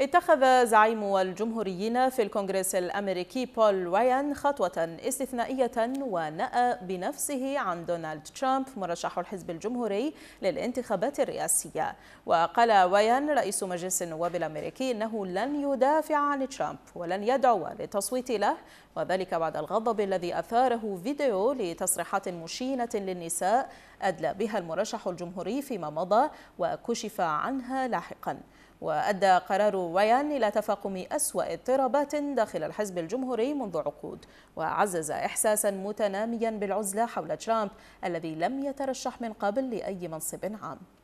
اتخذ زعيم الجمهوريين في الكونغرس الأمريكي بول وايان خطوة استثنائية ونأى بنفسه عن دونالد ترامب مرشح الحزب الجمهوري للانتخابات الرئاسية وقال وايان رئيس مجلس النواب الأمريكي أنه لن يدافع عن ترامب ولن يدعو للتصويت له وذلك بعد الغضب الذي أثاره فيديو لتصريحات مشينة للنساء أدلى بها المرشح الجمهوري فيما مضى وكشف عنها لاحقاً وأدى قرار ويان إلى تفاقم أسوأ اضطرابات داخل الحزب الجمهوري منذ عقود وعزز إحساسا متناميا بالعزلة حول ترامب الذي لم يترشح من قبل لأي منصب عام